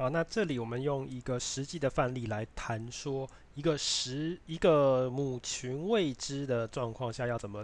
好，那这里我们用一个实际的范例来谈说，一个实一个母群未知的状况下要怎么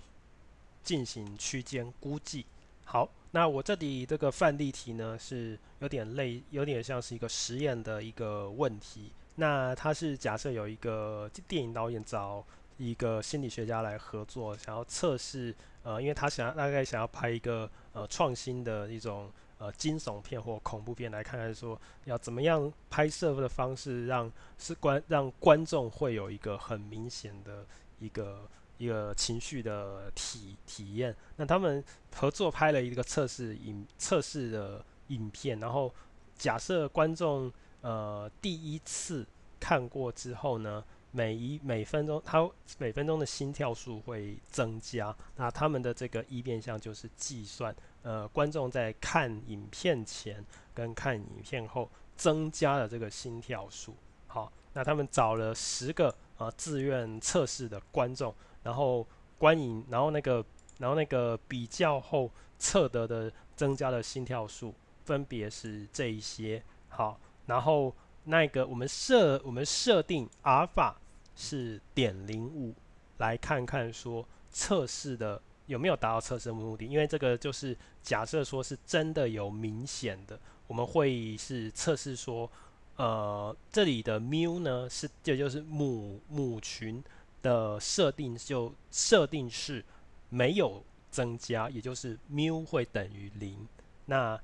进行区间估计。好，那我这里这个范例题呢，是有点类有点像是一个实验的一个问题。那它是假设有一个电影导演找一个心理学家来合作，想要测试，呃，因为他想大概想要拍一个呃创新的一种。呃，惊悚片或恐怖片来看看，说要怎么样拍摄的方式，让是观让观众会有一个很明显的、一个一个情绪的体体验。那他们合作拍了一个测试影测试的影片，然后假设观众呃第一次看过之后呢？每一每分钟，他每分钟的心跳数会增加。那他们的这个一变相就是计算，呃，观众在看影片前跟看影片后增加的这个心跳数。好，那他们找了十个啊自愿测试的观众，然后观影，然后那个，然后那个比较后测得的增加的心跳数分别是这一些。好，然后那个我们设我们设定阿尔法。是点零五，来看看说测试的有没有达到测试的目的。因为这个就是假设说是真的有明显的，我们会是测试说，呃，这里的 mu 呢是，这就是母母群的设定就设定是没有增加，也就是 mu 会等于零。那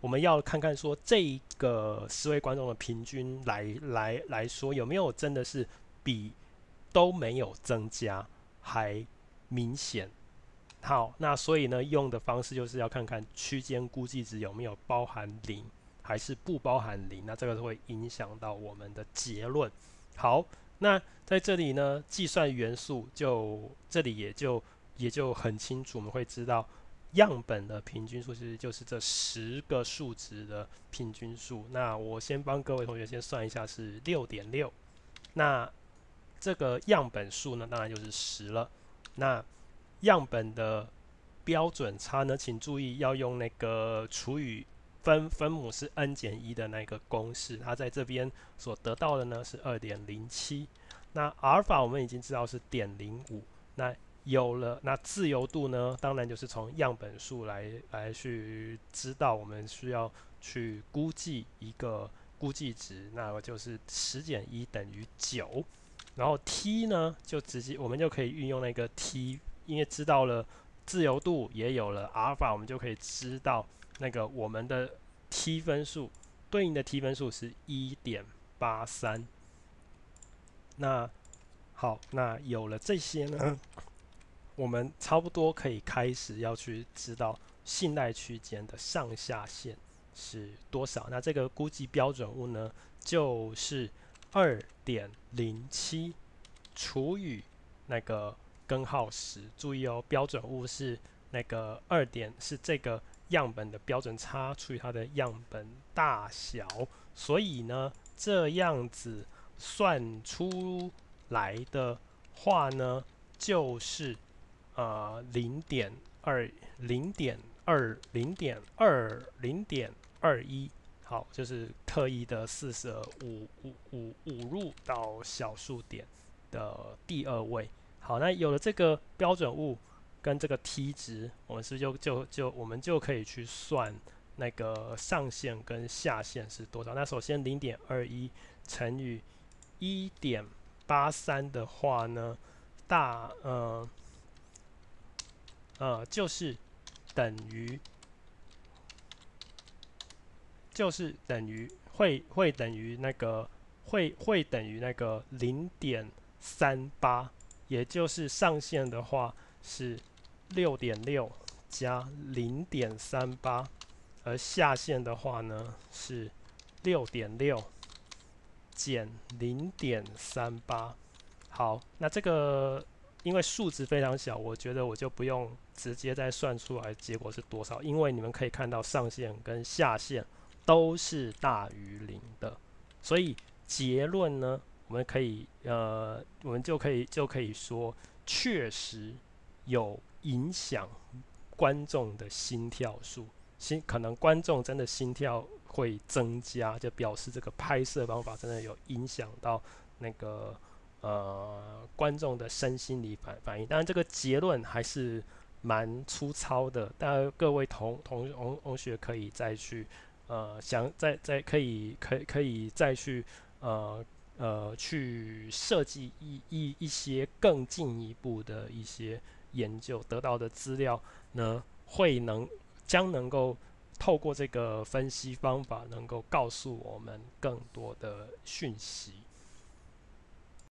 我们要看看说这一个十位观众的平均来来来说有没有真的是。比都没有增加，还明显。好，那所以呢，用的方式就是要看看区间估计值有没有包含零，还是不包含零。那这个会影响到我们的结论。好，那在这里呢，计算元素就这里也就也就很清楚，我们会知道样本的平均数其实就是这十个数值的平均数。那我先帮各位同学先算一下，是六点六。那这个样本数呢，当然就是十了。那样本的标准差呢，请注意要用那个除以分分母是 n 减一的那个公式，它在这边所得到的呢是二点零七。那阿尔法我们已经知道是点零五。那有了，那自由度呢，当然就是从样本数来来去知道，我们需要去估计一个估计值，那就是十减一等于九。然后 t 呢，就直接我们就可以运用那个 t，因为知道了自由度也有了阿尔法，我们就可以知道那个我们的 t 分数对应的 t 分数是1.83。那好，那有了这些呢，我们差不多可以开始要去知道信赖区间的上下限是多少。那这个估计标准物呢，就是。二点零七除以那个根号十，注意哦，标准物是那个二点是这个样本的标准差除以它的样本大小，所以呢，这样子算出来的话呢，就是啊零点二零点二零点二零点二一。好，就是特意的四舍五五五五入到小数点的第二位。好，那有了这个标准物跟这个 t 值，我们是不是就就就我们就可以去算那个上限跟下限是多少？那首先零点二一乘以一点八三的话呢，大呃呃就是等于。就是等于会会等于那个会会等于那个零点三八，也就是上限的话是六点六加零点三八，而下限的话呢是六点六减零点三八。好，那这个因为数值非常小，我觉得我就不用直接再算出来结果是多少，因为你们可以看到上限跟下限。都是大于零的，所以结论呢，我们可以呃，我们就可以就可以说，确实有影响观众的心跳数，心可能观众真的心跳会增加，就表示这个拍摄方法真的有影响到那个呃观众的身心理反反应。当然，这个结论还是蛮粗糙的，但各位同同同同学可以再去。呃，想再再可以，可可以再去，呃呃，去设计一一一些更进一步的一些研究得到的资料呢，会能将能够透过这个分析方法，能够告诉我们更多的讯息。